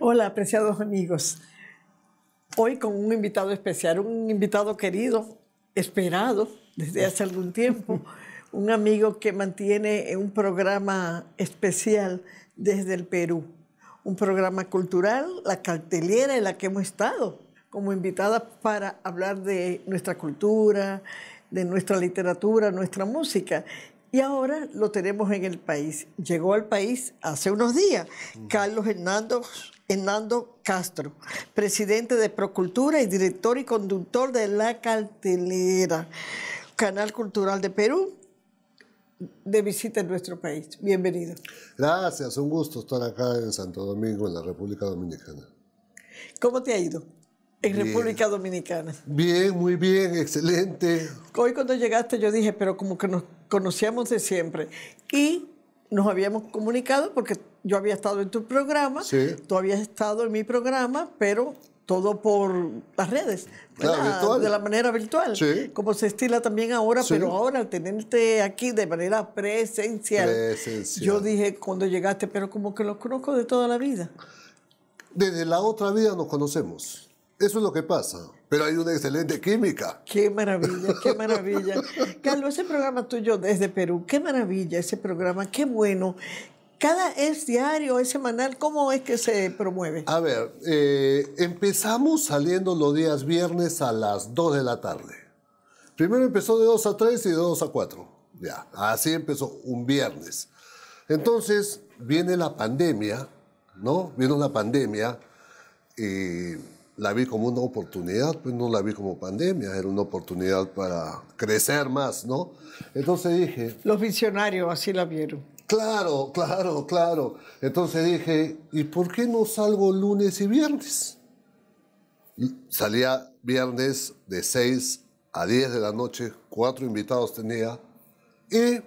Hola, apreciados amigos. Hoy con un invitado especial, un invitado querido, esperado desde hace algún tiempo, un amigo que mantiene un programa especial desde el Perú, un programa cultural, la cartelera en la que hemos estado como invitada para hablar de nuestra cultura, de nuestra literatura, nuestra música. Y ahora lo tenemos en el país. Llegó al país hace unos días Carlos Hernando, Castro, presidente de Procultura y director y conductor de La Cartelera, canal cultural de Perú, de visita en nuestro país. Bienvenido. Gracias, un gusto estar acá en Santo Domingo, en la República Dominicana. ¿Cómo te ha ido? en República Dominicana. Bien, muy bien, excelente. Hoy cuando llegaste yo dije, pero como que no conocíamos de siempre. Y nos habíamos comunicado porque yo había estado en tu programa, tú habías estado en mi programa, pero todo por las redes, ah, de la manera virtual, como se estila también ahora, pero ahora tenerte aquí de manera presencial, presencial, yo dije cuando llegaste, pero como que los conozco de toda la vida. Desde la otra vida nos conocemos. Eso es lo que pasa, pero hay una excelente química. Qué maravilla, qué maravilla. Carlos, ese programa tuyo desde Perú, qué maravilla ese programa, qué bueno. ¿Cada es diario, es semanal? ¿Cómo es que se promueve? A ver, eh, empezamos saliendo los días viernes a las 2 de la tarde. Primero empezó de 2 a 3 y de 2 a 4. Ya, así empezó un viernes. Entonces viene la pandemia, ¿no? Viene la pandemia. y la vi como una oportunidad, pues no la vi como pandemia, era una oportunidad para crecer más, ¿no? Entonces dije... Los visionarios así la vieron. Claro, claro, claro. Entonces dije, ¿y por qué no salgo lunes y viernes? salía viernes de 6 a 10 de la noche, cuatro invitados tenía, y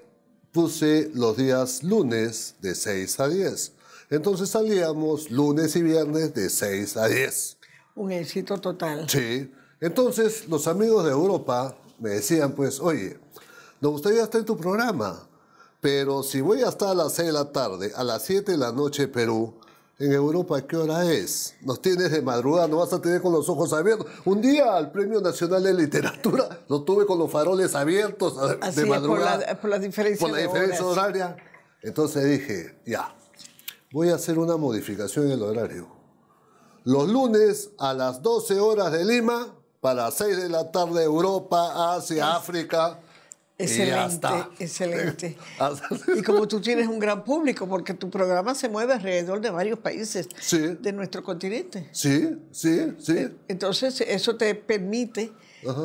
puse los días lunes de 6 a 10. Entonces salíamos lunes y viernes de 6 a 10 un éxito total. Sí. Entonces, los amigos de Europa me decían, pues, oye, nos gustaría estar en tu programa, pero si voy hasta las 6 de la tarde, a las 7 de la noche Perú, en Europa, ¿qué hora es? Nos tienes de madrugada, no vas a tener con los ojos abiertos. Un día al Premio Nacional de Literatura lo tuve con los faroles abiertos eh, de madrugada. por, la, por la diferencia horaria. Entonces dije, ya, voy a hacer una modificación en el horario los lunes a las 12 horas de Lima para las 6 de la tarde Europa, Asia, África. Excelente, excelente. y como tú tienes un gran público, porque tu programa se mueve alrededor de varios países de nuestro continente. Sí, sí, sí. Eh, entonces, eso te permite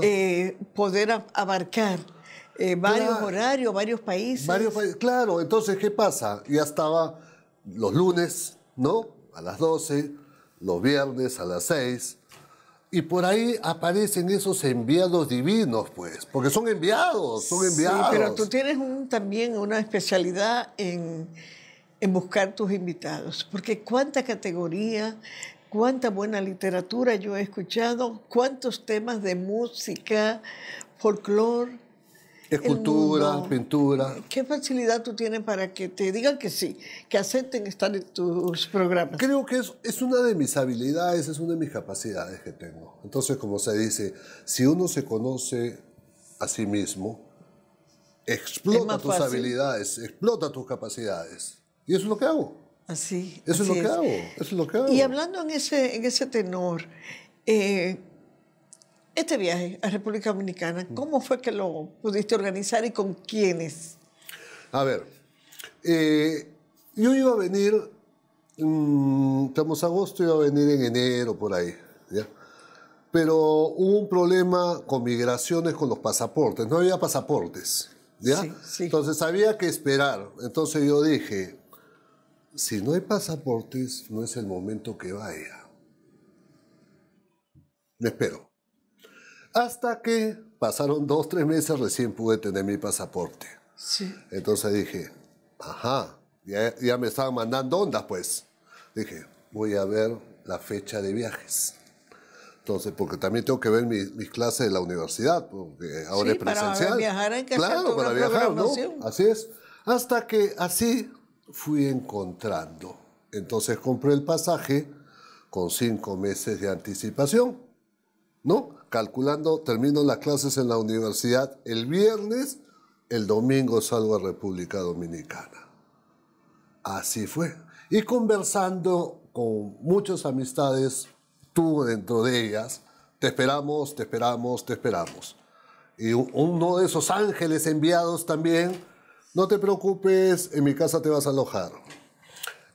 eh, poder abarcar eh, varios horarios, varios países. Varios países, claro. Entonces, ¿qué pasa? Ya estaba los lunes, ¿no? A las 12, los viernes a las seis, Y por ahí aparecen esos enviados divinos, pues, porque son enviados, son enviados. pero tú tienes también una especialidad en, en buscar tus invitados, porque cuánta categoría, cuánta buena literatura yo he escuchado, cuántos temas de música, folclore, Escultura, pintura. ¿Qué facilidad tú tienes para que te digan que sí, que acepten estar en tus programas? Creo que es, una de mis habilidades, es una de mis capacidades que tengo. Entonces, como se dice, si uno se conoce a sí mismo, explota tus habilidades, explota tus capacidades. Y eso es lo que hago. Así. Eso es lo que hago. Eso es lo que hago. Y hablando en ese, en ese tenor, eh, este viaje a República Dominicana, mm. ¿cómo fue que lo pudiste organizar y con quiénes? A ver, eh, yo iba a venir, mmm, estamos agosto, iba a venir en enero, por ahí, ¿ya? Pero hubo un problema con migraciones, con los pasaportes, no había pasaportes, ¿ya? Entonces había que esperar, entonces yo dije, si no hay pasaportes, no es el momento que vaya. Me espero. Hasta que pasaron dos, tres meses, recién pude tener mi pasaporte. Sí. Entonces dije, ajá, ya, me estaban mandando ondas, pues. Dije, voy a ver la fecha de viajes. Entonces, porque también tengo que ver mis, clases de la universidad, porque ahora es presencial. Para viajar en que claro, para viajar, ¿no? Así es. Hasta que así fui encontrando. Entonces compré el pasaje con cinco meses de anticipación, ¿no? calculando, termino las clases en la universidad el viernes, el domingo salgo a República Dominicana. Así fue. Y conversando con muchas amistades, tú dentro de ellas, te esperamos, te esperamos, te esperamos. Y uno de esos ángeles enviados también, no te preocupes, en mi casa te vas a alojar.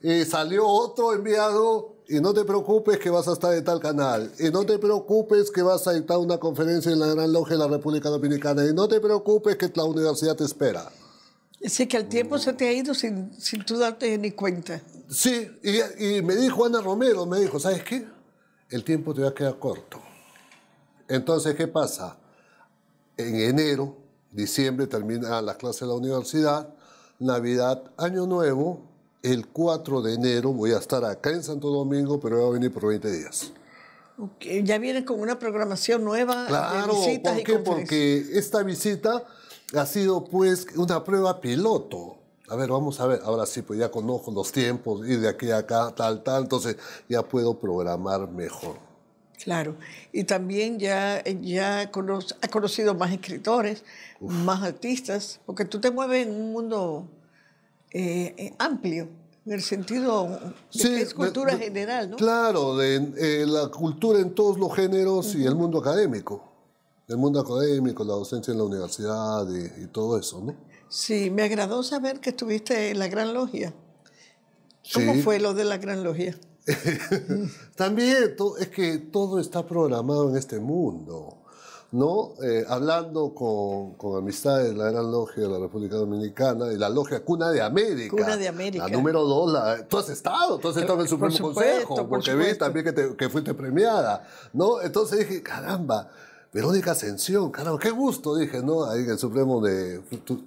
Y salió otro enviado y no te preocupes que vas a estar en tal canal. Y no te preocupes que vas a dictar una conferencia en la Gran Loja de la República Dominicana. Y no te preocupes que la universidad te espera. Sí, que el tiempo se te ha ido sin, sin tú darte ni cuenta. Sí, y, y, me dijo Ana Romero, me dijo, ¿sabes qué? El tiempo te va a quedar corto. Entonces, ¿qué pasa? En enero, diciembre termina las clases de la universidad, Navidad, Año Nuevo, el 4 de enero. Voy a estar acá en Santo Domingo, pero voy a venir por 20 días. Okay. Ya vienen con una programación nueva claro, de visitas ¿por qué? Porque esta visita ha sido pues una prueba piloto. A ver, vamos a ver, ahora sí, pues ya conozco los tiempos, ir de aquí a acá, tal, tal, entonces ya puedo programar mejor. Claro, y también ya, ya ha conocido más escritores, más artistas, porque tú te mueves en un mundo eh, eh, amplio, en el sentido de cultura general, Claro, de eh, la cultura en todos los géneros y el mundo académico. El mundo académico, la docencia en la universidad y, todo eso, Sí, me agradó saber que estuviste en la Gran Logia. ¿Cómo fue lo de la Gran Logia? También es que todo está programado en este mundo. ¿no? Eh, hablando con, con, amistades de la Gran Logia de la República Dominicana y la Logia Cuna de América. Cuna de América. La número dos, tú has estado, tú has estado en el Supremo Consejo, porque vi también que, fuiste premiada, ¿no? Entonces dije, caramba, Verónica Ascensión, caramba, qué gusto, dije, ¿no? Ahí en el Supremo de,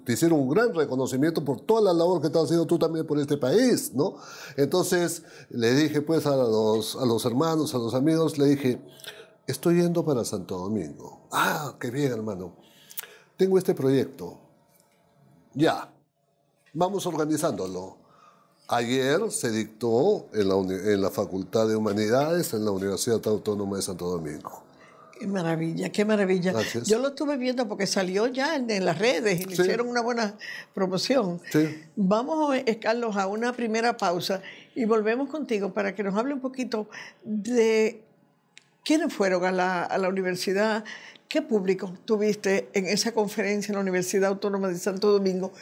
te hicieron un gran reconocimiento por toda la labor que estás haciendo tú también por este país, ¿no? Entonces le dije, pues, a los, a los hermanos, a los amigos, le dije, estoy yendo para Santo Domingo. Ah, qué bien, hermano. Tengo este proyecto. Ya, vamos organizándolo. Ayer se dictó en la, en la Facultad de Humanidades en la Universidad Autónoma de Santo Domingo. Qué maravilla, qué maravilla. Yo lo estuve viendo porque salió ya en, las redes y le hicieron una buena promoción. Sí. Vamos, eh, Carlos, a una primera pausa y volvemos contigo para que nos hable un poquito de ¿Quiénes fueron a la, universidad? ¿Qué público tuviste en esa conferencia en la Universidad Autónoma de Santo Domingo?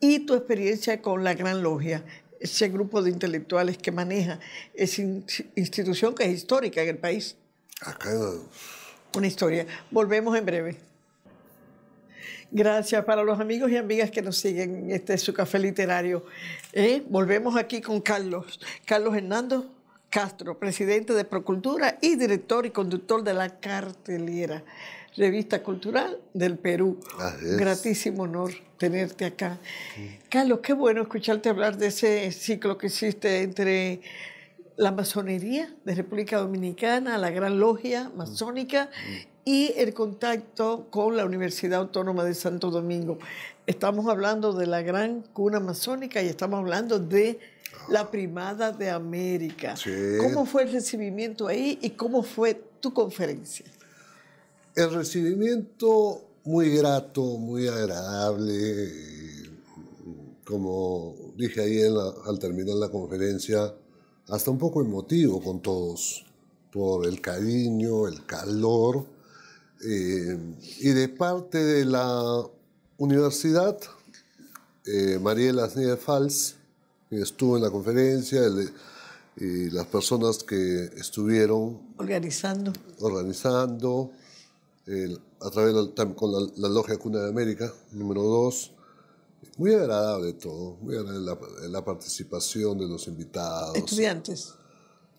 Y tu experiencia con la Gran Logia, ese grupo de intelectuales que maneja esa institución que es histórica en el país. Acá una historia. Volvemos en breve. Gracias para los amigos y amigas que nos siguen. Este es su café literario. ¿Eh? Volvemos aquí con Carlos. Carlos Hernando. Castro, presidente de Procultura y director y conductor de la cartelera, revista cultural del Perú. Gratísimo honor tenerte acá. Carlos, qué bueno escucharte hablar de ese ciclo que hiciste entre la masonería de República Dominicana, la Gran Logia Masónica mm, mm. y el contacto con la Universidad Autónoma de Santo Domingo. Estamos hablando de la gran cuna masónica y estamos hablando de la primada de América. ¿Cómo fue el recibimiento ahí y cómo fue tu conferencia? El recibimiento muy grato, muy agradable. Como dije ahí al terminar la conferencia, hasta un poco emotivo con todos, por el cariño, el calor. Eh, y de parte de la universidad, eh, Mariela Fals, estuvo en la conferencia, y las personas que estuvieron organizando, organizando a través de, con la, Logia Cuna de América, número 2. Muy agradable todo, muy agradable la, la participación de los invitados. Estudiantes.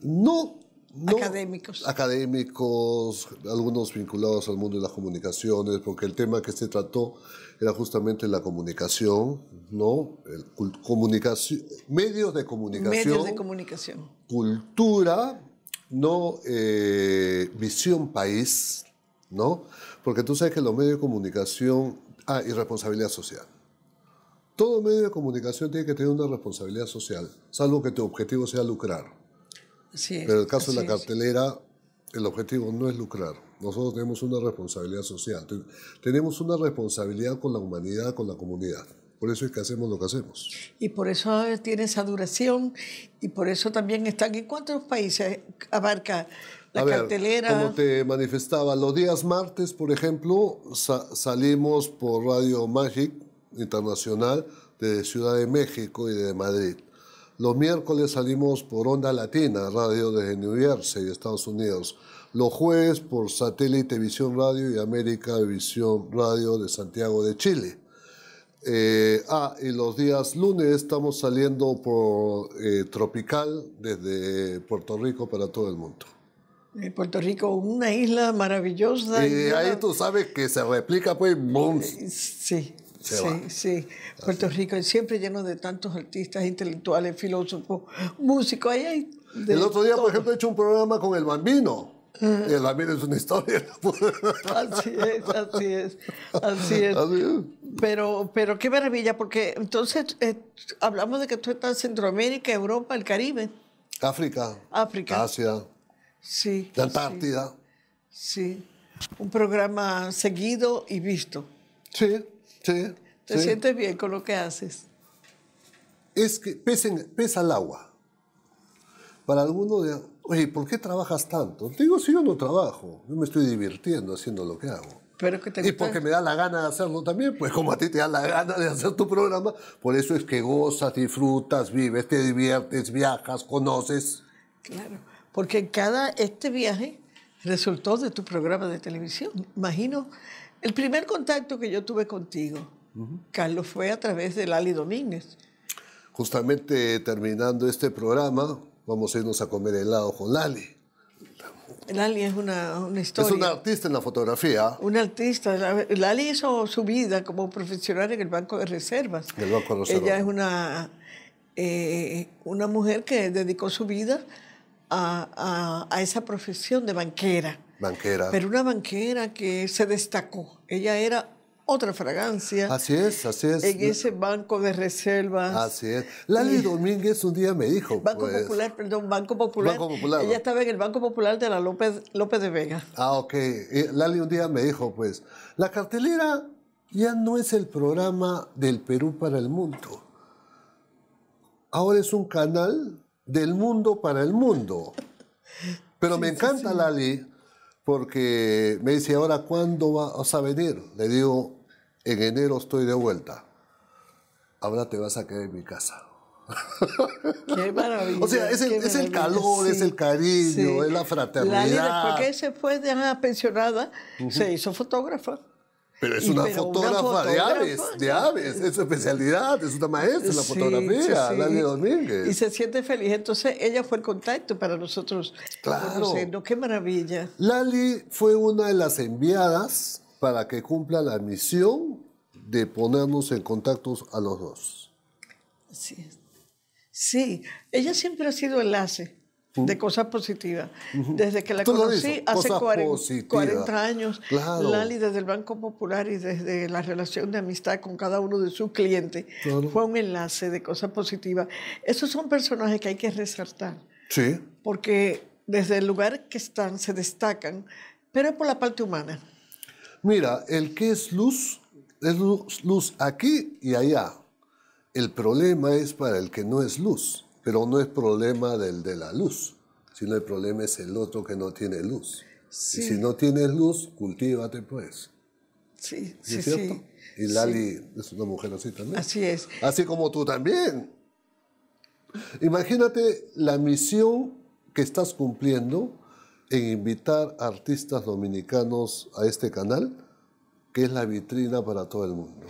No académicos. Académicos, algunos vinculados al mundo de las comunicaciones, porque el tema que se trató era justamente la comunicación, ¿no? comunicación, medios de comunicación. Medios de comunicación. Cultura, no eh, visión país, ¿no? Porque tú sabes que los medios de comunicación. Ah, y responsabilidad social. Todo medio de comunicación tiene que tener una responsabilidad social, salvo que tu objetivo sea lucrar. Pero en Pero el caso de la cartelera, el objetivo no es lucrar. Nosotros tenemos una responsabilidad social, tenemos una responsabilidad con la humanidad, con la comunidad. Por eso es que hacemos lo que hacemos. Y por eso tiene esa duración y por eso también están en cuántos países abarca la cartelera. Como te manifestaba, los días martes, por ejemplo, salimos por Radio Magic Internacional de Ciudad de México y de Madrid. Los miércoles salimos por Onda Latina, radio desde New Jersey, Estados Unidos. Los jueves por Satélite Visión Radio y América Visión Radio de Santiago de Chile. Eh, ah, y los días lunes estamos saliendo por eh, Tropical desde Puerto Rico para todo el mundo. Puerto Rico, una isla maravillosa. Y eh, ahí tú sabes que se replica, pues, monstruos. Sí, sí, Sí, Puerto Rico es siempre lleno de tantos artistas, intelectuales, filósofos, músicos. Ahí el otro día, por ejemplo, he hecho un programa con el bambino. Ah. El bambino es una historia. así es, así es, así es. Pero, pero qué maravilla, porque entonces eh, hablamos de que tú estás en Centroamérica, Europa, el Caribe. África. África. Asia. Sí. La Antártida. sí. Un programa seguido y visto. Sí. Sí, Te sientes bien con lo que haces. Es que pesa el agua. Para algunos, de, oye, ¿por qué trabajas tanto? Te digo, si yo no trabajo, yo me estoy divirtiendo haciendo lo que hago. Pero que y porque me da la gana de hacerlo también, pues como a ti te da la gana de hacer tu programa, por eso es que gozas, disfrutas, vives, te diviertes, viajas, conoces. Claro, porque cada este viaje resultó de tu programa de televisión. Imagino el primer contacto que yo tuve contigo, Carlos, fue a través de Lali Domínguez. Justamente terminando este programa, vamos a irnos a comer helado con Lali. Lali es una, una historia. Es una artista en la fotografía. Una artista. Lali hizo su vida como profesional en el Banco de Reservas. El Banco de Reservas. Ella es una, eh, una mujer que dedicó su vida a, a, a esa profesión de banquera. Banquera. Pero una banquera que se destacó. Ella era otra fragancia. Así es, así es. En ese banco de reservas. Así es. Lali Domínguez un día me dijo. Banco pues. Popular, perdón, Banco Popular. Ella estaba en el Banco Popular de la López, López de Vega. Ah, ok. Lali un día me dijo, pues, la cartelera ya no es el programa del Perú para el mundo. Ahora es un canal del mundo para el mundo. Pero me encanta, Lali, porque me dice, ahora cuándo vas a venir? Le digo, en enero estoy de vuelta. Ahora te vas a quedar en mi casa. Qué maravilla. O sea, es el, calor, es el cariño, es la fraternidad. La vida, se fue de pensionada, se hizo fotógrafa. Pero es una, fotógrafa, de aves, de aves, es su especialidad, es una maestra en la fotografía, Lali Domínguez. Y se siente feliz, entonces ella fue el contacto para nosotros. Claro. qué maravilla. Lali fue una de las enviadas para que cumpla la misión de ponernos en contacto a los dos. Sí, Sí, ella siempre ha sido enlace de cosas positivas. Desde que la conocí hace 40, años, Lali desde el Banco Popular y desde la relación de amistad con cada uno de sus clientes, fue un enlace de cosas positivas. Esos son personajes que hay que resaltar. Sí. Porque desde el lugar que están se destacan, pero por la parte humana. Mira, el que es luz, es luz aquí y allá. El problema es para el que no es luz. Pero no es problema del de la luz, sino el problema es el otro que no tiene luz. Y si no tienes luz, cultívate pues. Sí, sí, cierto? sí. Y Lali es una mujer así también. Así es. Así como tú también. Imagínate la misión que estás cumpliendo en invitar artistas dominicanos a este canal, que es la vitrina para todo el mundo.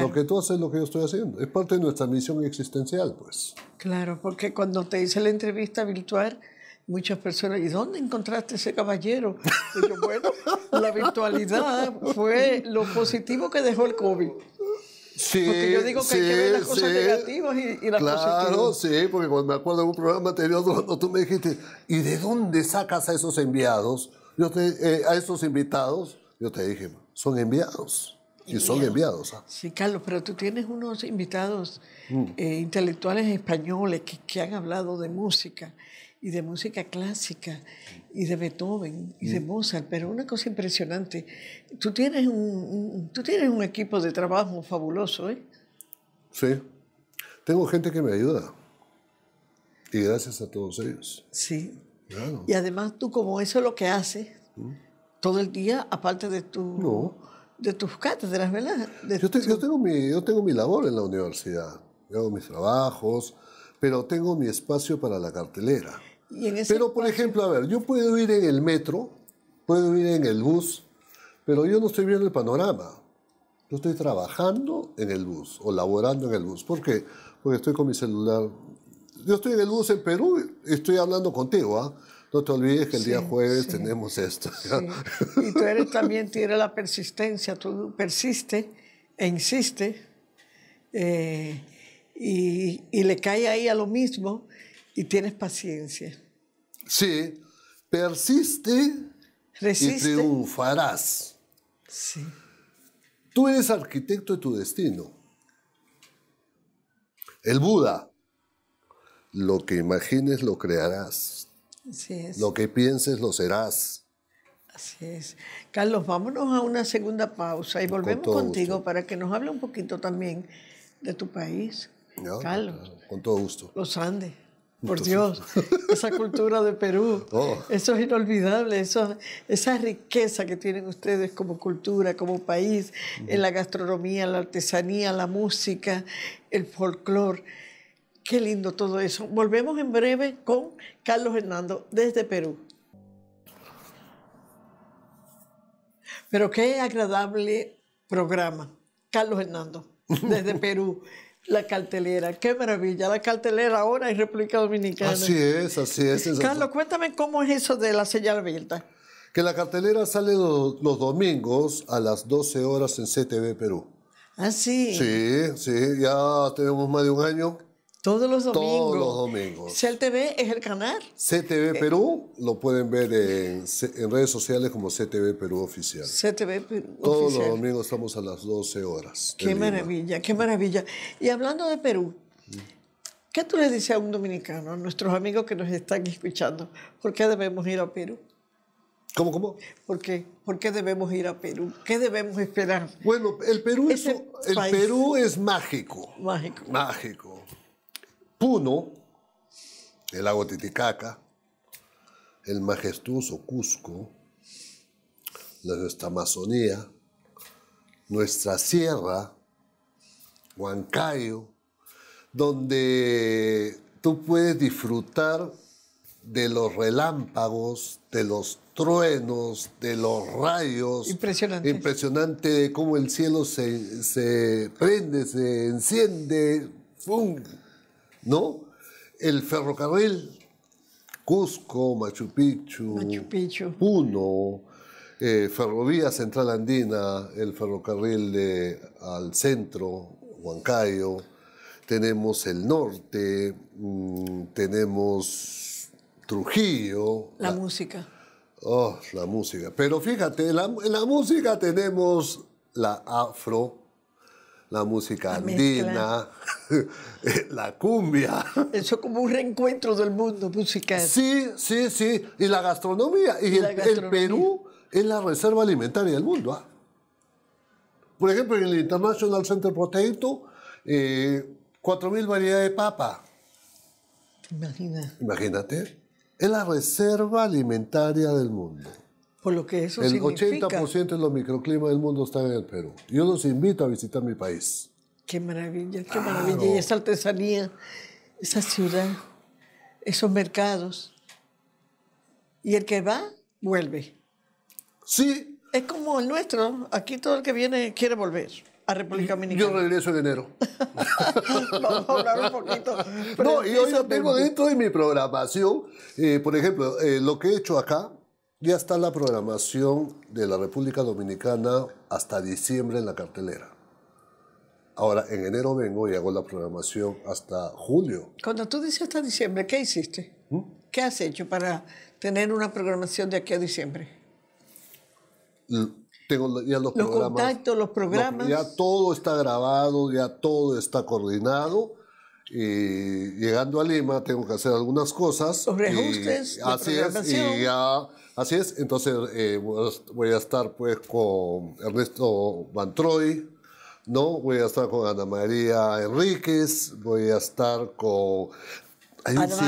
Lo que tú haces lo que yo estoy haciendo. Es parte de nuestra misión existencial, pues. Claro, porque cuando te hice la entrevista virtual, muchas personas, ¿y dónde encontraste ese caballero? bueno, la virtualidad fue lo positivo que dejó el COVID. Sí, porque yo digo que hay que ver las cosas negativas y, las claro, positivas. Claro, sí, porque cuando me acuerdo de un programa anterior cuando tú me dijiste, ¿y de dónde sacas a esos enviados? Yo eh, a esos invitados, yo te dije, son enviados. Y son enviados. ¿ah? Sí, Carlos, pero tú tienes unos invitados mm. eh, intelectuales españoles que, que, han hablado de música y de música clásica y de Beethoven y de mm. Mozart, pero una cosa impresionante, tú tienes un, tú tienes un equipo de trabajo fabuloso, ¿eh? Sí, tengo gente que me ayuda y gracias a todos ellos. Sí. Claro. Y además tú como eso es lo que haces, mm. todo el día, aparte de tu... No de tus cátedras, De las velas? yo, tengo mi, yo tengo mi labor en la universidad, yo hago mis trabajos, pero tengo mi espacio para la cartelera. pero, por ejemplo, a ver, yo puedo ir en el metro, puedo ir en el bus, pero yo no estoy viendo el panorama. Yo estoy trabajando en el bus o laborando en el bus. ¿Por qué? Porque estoy con mi celular yo estoy en el luz en Perú, estoy hablando contigo, ¿ah? No te olvides que el día jueves tenemos esto. Y tú eres también, tienes la persistencia, tú persiste e insistes eh, y, le cae ahí a lo mismo y tienes paciencia. Sí, persiste y triunfarás. Sí. Tú eres arquitecto de tu destino. El Buda lo que imagines lo crearás. Así es. Lo que pienses lo serás. Así es. Carlos, vámonos a una segunda pausa y volvemos contigo para que nos hable un poquito también de tu país. No, Carlos. Con todo gusto. Los Andes. Por Dios, esa cultura de Perú, oh. eso es inolvidable, eso, esa riqueza que tienen ustedes como cultura, como país, en la gastronomía, la artesanía, la música, el folclore. Qué lindo todo eso. Volvemos en breve con Carlos Hernando desde Perú. Pero qué agradable programa. Carlos Hernando, desde Perú. La cartelera, qué maravilla, la cartelera ahora en República Dominicana. Así es, así es. Carlos, cuéntame cómo es eso de la señal abierta. Que la cartelera sale los, domingos a las 12 horas en CTV Perú. Ah, sí. Sí, sí, ya tenemos más de un año todos los domingos. Todos los domingos. es el canal. CTV eh. Perú, lo pueden ver en, redes sociales como CTV Perú Oficial. CTV Perú Todos los domingos estamos a las 12 horas. Qué maravilla, qué maravilla. Y hablando de Perú, ¿qué tú le dices a un dominicano, a nuestros amigos que nos están escuchando? ¿Por qué debemos ir a Perú? ¿Cómo, cómo? ¿Por qué? ¿Por qué debemos ir a Perú? ¿Qué debemos esperar? Bueno, el Perú, el Perú es mágico. Mágico. Mágico. Puno, el lago Titicaca, el majestuoso Cusco, nuestra Amazonía, nuestra sierra, Huancayo, donde tú puedes disfrutar de los relámpagos, de los truenos, de los rayos. Impresionante. Impresionante de cómo el cielo se, prende, se enciende, ¡Fum! ¿no? El ferrocarril, Cusco, Machu Picchu, Puno, eh, Ferrovía Central Andina, el ferrocarril al centro, Huancayo, tenemos el norte, mm, tenemos Trujillo. La, música. Oh, la música. Pero fíjate, en la música tenemos la afro la música andina, la cumbia. Eso es como un reencuentro del mundo musical. Sí, sí, sí. Y la gastronomía. Y, el, Perú es la reserva alimentaria del mundo. ¿ah? Por ejemplo, en el International Center Potato, eh, cuatro 4.000 variedades de papa. Imagina. Imagínate. Es la reserva alimentaria del mundo. Por lo que eso el 80% de los microclimas del mundo están en el Perú. Yo los invito a visitar mi país. Qué maravilla, qué maravilla. Y esa artesanía, esa ciudad, esos mercados. Y el que va, vuelve. Sí. Es como el nuestro. Aquí todo el que viene quiere volver a República Dominicana. Yo regreso en enero. Vamos a hablar un poquito. No, y hoy lo tengo dentro de mi programación. Eh, por ejemplo, eh, lo que he hecho acá, ya está la programación de la República Dominicana hasta diciembre en la cartelera. Ahora, en enero vengo y hago la programación hasta julio. Cuando tú dices hasta diciembre, ¿qué hiciste? ¿Mm? ¿Qué has hecho para tener una programación de aquí a diciembre? tengo ya los, los Contactos, los programas. ya todo está grabado, ya todo está coordinado. Y llegando a Lima tengo que hacer algunas cosas. Los reajustes, así es, Así es, entonces eh, voy a estar pues con Ernesto Van ¿no? Voy a estar con Ana María Enríquez, voy a estar con, Carlos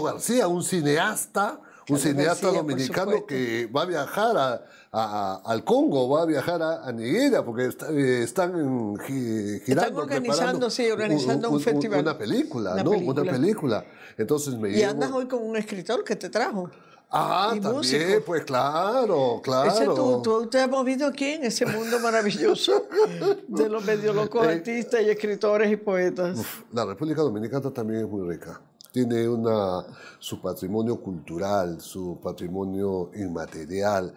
García, un cineasta, un cineasta dominicano que va a viajar al Congo, va a viajar a, Nigeria, porque eh, están girando. Están organizando, sí, organizando un, festival. Una película, ¿no? Película. Una película. Entonces me Y andas hoy con un escritor que te trajo. Ah, también, pues claro, claro. Ese, tú, tú te has movido aquí en ese mundo maravilloso de los medio locos eh, artistas y escritores y poetas. la República Dominicana también es muy rica. Tiene una, su patrimonio cultural, su patrimonio inmaterial.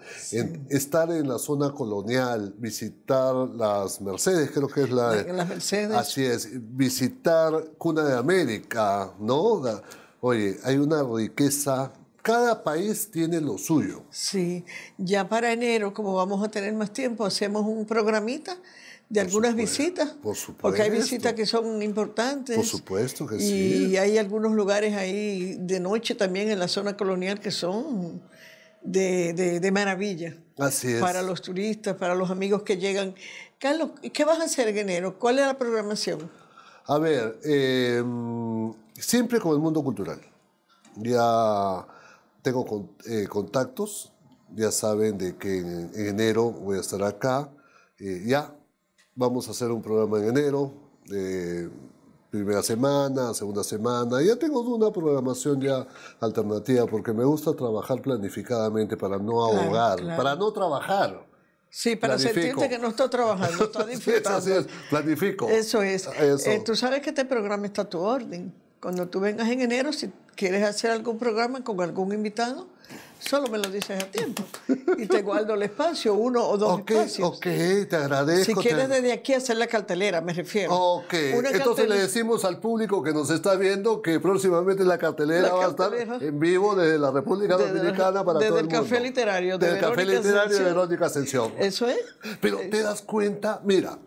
estar en la zona colonial, visitar las Mercedes, creo que es la... Las Mercedes. Así es, visitar Cuna de América, ¿no? oye, hay una riqueza cada país tiene lo suyo. Sí, ya para enero, como vamos a tener más tiempo, hacemos un programita de algunas visitas. Por supuesto. Porque hay visitas que son importantes. Por supuesto que sí. Y hay algunos lugares ahí de noche también en la zona colonial que son de, maravilla. Así es. Para los turistas, para los amigos que llegan. Carlos, ¿qué vas a hacer en enero? ¿Cuál es la programación? A ver, eh, siempre con el mundo cultural. Ya tengo eh, contactos, ya saben de que en, enero voy a estar acá, eh, ya vamos a hacer un programa en enero, eh, primera semana, segunda semana, ya tengo una programación ya alternativa porque me gusta trabajar planificadamente para no ahogar, para no trabajar. Sí, para sentirte que no estás trabajando, estás disfrutando. sí, así es, planifico. Eso es. tú sabes que este programa está a tu orden. Cuando tú vengas en enero, si quieres hacer algún programa con algún invitado, solo me lo dices a tiempo. Y te guardo el espacio, uno o dos okay, espacios. Ok, te agradezco. Si quieres desde aquí hacer la cartelera, me refiero. Ok, entonces le decimos al público que nos está viendo que próximamente la cartelera, va a estar en vivo desde la República Dominicana para todo el, mundo. Desde el Café Literario Desde de Verónica Ascensión. Eso es. Pero te das cuenta, mira,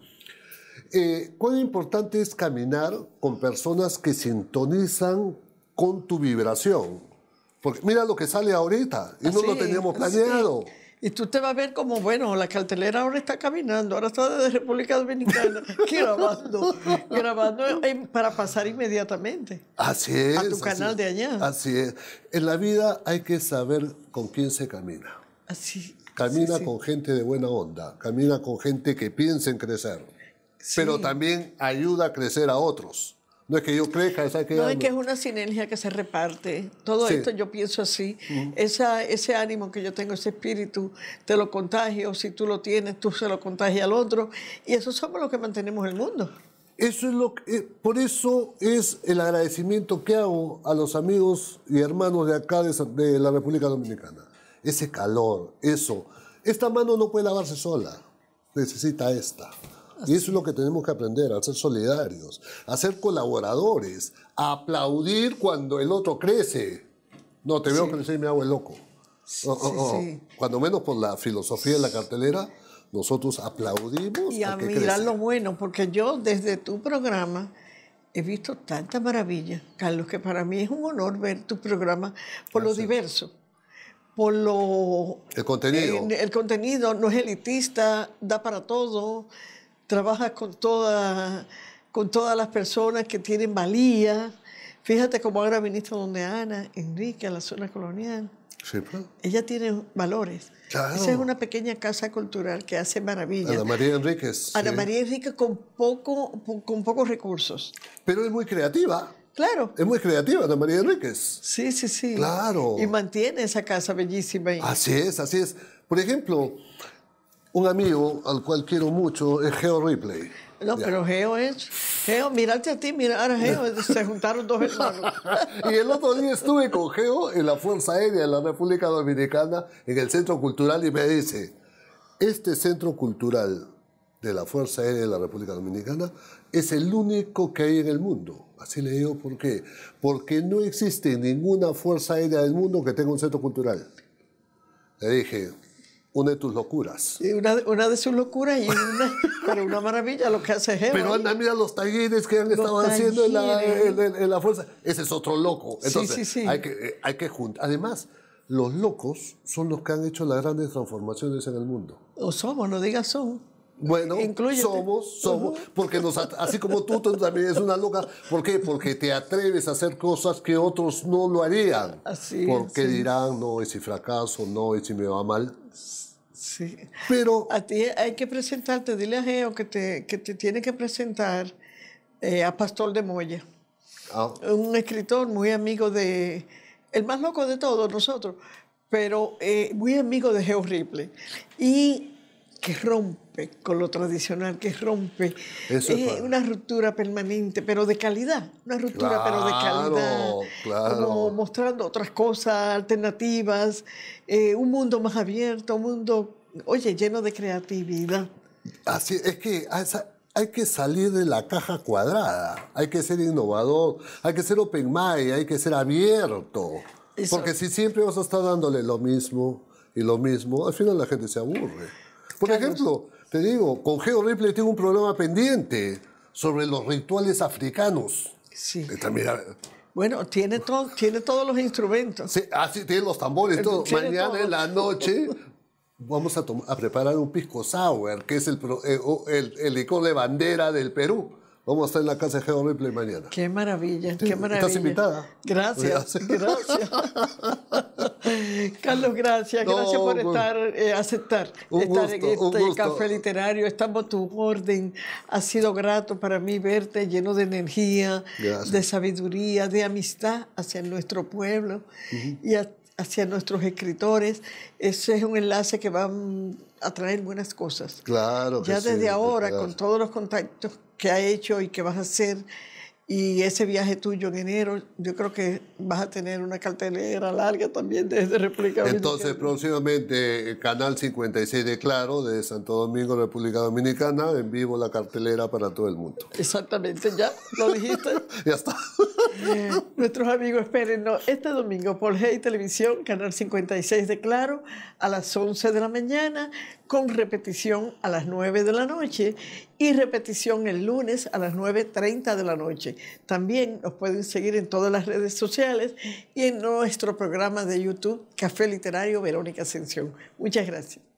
eh, cuán importante es caminar con personas que sintonizan con tu vibración. Porque mira lo que sale ahorita y no lo teníamos planeado. Y tú te vas a ver como, bueno, la cartelera ahora está caminando, ahora está desde República Dominicana grabando, grabando eh, para pasar inmediatamente. Así es. A tu canal de allá. Así es. En la vida hay que saber con quién se camina. Así. Camina con gente de buena onda, camina con gente que piensa en crecer pero también ayuda a crecer a otros. No es que yo crezca, que... No, es que es una sinergia que se reparte. Todo esto yo pienso así. Esa, ese ánimo que yo tengo, ese espíritu, te lo contagio. Si tú lo tienes, tú se lo contagias al otro. Y eso somos los que mantenemos el mundo. Eso es lo eh, por eso es el agradecimiento que hago a los amigos y hermanos de acá, de, de la República Dominicana. Ese calor, eso. Esta mano no puede lavarse sola. Necesita esta. Y eso es lo que tenemos que aprender, a ser solidarios, a ser colaboradores, a aplaudir cuando el otro crece. No, te veo crecer y me hago el loco. Oh, oh, oh. Cuando menos por la filosofía de la cartelera, nosotros aplaudimos. Y a mirar lo bueno, porque yo desde tu programa he visto tanta maravilla, Carlos, que para mí es un honor ver tu programa por lo diverso por lo... El contenido. Eh, el contenido no es elitista, da para todo, trabajas con, toda, con todas las personas que tienen valía. Fíjate cómo ahora ministro donde Ana, Enrique, a la zona colonial. Sí, claro. Pues. Ella tiene valores. Claro. Esa es una pequeña casa cultural que hace maravillas. Ana María Enríquez. Ana María Enríquez con, poco, con pocos recursos. Pero es muy creativa. Claro. Es muy creativa, Ana María Enríquez. Sí, sí, sí. Claro. Y mantiene esa casa bellísima. Así es, así es. Por ejemplo, un amigo al cual quiero mucho es Geo Ripley. No, pero Geo es. Geo, mirarte a ti, mirar a Geo. Se juntaron dos hermanos. y el otro día estuve con Geo en la Fuerza Aérea de la República Dominicana, en el Centro Cultural, y me dice: Este Centro Cultural de la Fuerza Aérea de la República Dominicana es el único que hay en el mundo. Así le digo por qué. Porque no existe ninguna Fuerza Aérea del mundo que tenga un centro cultural. Le dije, una de tus locuras. Una, una de sus locuras y una, maravilla lo que hace Pero anda, mira los talleres que han estado haciendo en la, fuerza. Ese es otro loco. sí, sí, sí. hay que, eh, hay que juntar. Además, los locos son los que han hecho las grandes transformaciones en el mundo. O somos, no digas son. Bueno, somos, somos, porque nos, así como tú, también es una loca. ¿Por qué? Porque te atreves a hacer cosas que otros no lo harían. Así Porque dirán, no, es si fracaso, no, y si me va mal. Sí. Pero... A ti hay que presentarte, dile a Geo que te, tiene que presentar eh, a Pastor de Moya. Ah. Un escritor muy amigo de... El más loco de todos nosotros, pero eh, muy amigo de Geo Ripley. Y que rompe con lo tradicional, que rompe. es eh, una ruptura permanente, pero de calidad. Una ruptura, pero de calidad. Claro. Como mostrando otras cosas, alternativas, eh, un mundo más abierto, un mundo, oye, lleno de creatividad. Así es que ah, hay que salir de la caja cuadrada, hay que ser innovador, hay que ser open mind, hay que ser abierto. Porque si siempre vas a estar dándole lo mismo y lo mismo, al final la gente se aburre. Por ejemplo, te digo, con Geo Ripley tengo un problema pendiente sobre los rituales africanos. Sí. bueno, tiene, todo, tiene todos los instrumentos. Sí, así ah, tiene los tambores, todo. Mañana en la noche vamos a, preparar un pisco sour, que es el, eh, oh, el, el licor de bandera del Perú. Vamos a estar en la casa de Geo Play mañana. Qué maravilla, qué maravilla. Estás invitada. Gracias, gracias. Carlos, gracias, gracias por pues, estar, eh, aceptar estar gusto, en este café literario. Estamos a tu orden. Ha sido grato para mí verte lleno de energía, de sabiduría, de amistad hacia nuestro pueblo y hacia nuestros escritores. Ese es un enlace que va a traer buenas cosas. Claro. Ya desde ahora, con todos los contactos que ha hecho y que vas a hacer. Y ese viaje tuyo en enero, yo creo que vas a tener una cartelera larga también desde República Dominicana. Entonces, próximamente, eh, Canal 56 de Claro, de Santo Domingo, República Dominicana, en vivo la cartelera para todo el mundo. Exactamente, ya lo dijiste. ya está. Eh, nuestros amigos, espérenlo este domingo por Hey Televisión, Canal 56 de Claro, a las 11 de la mañana, con repetición a las 9 de la noche y repetición el lunes a las 9.30 de la noche. También nos pueden seguir en todas las redes sociales y en nuestro programa de YouTube Café Literario Verónica Ascensión. Muchas gracias.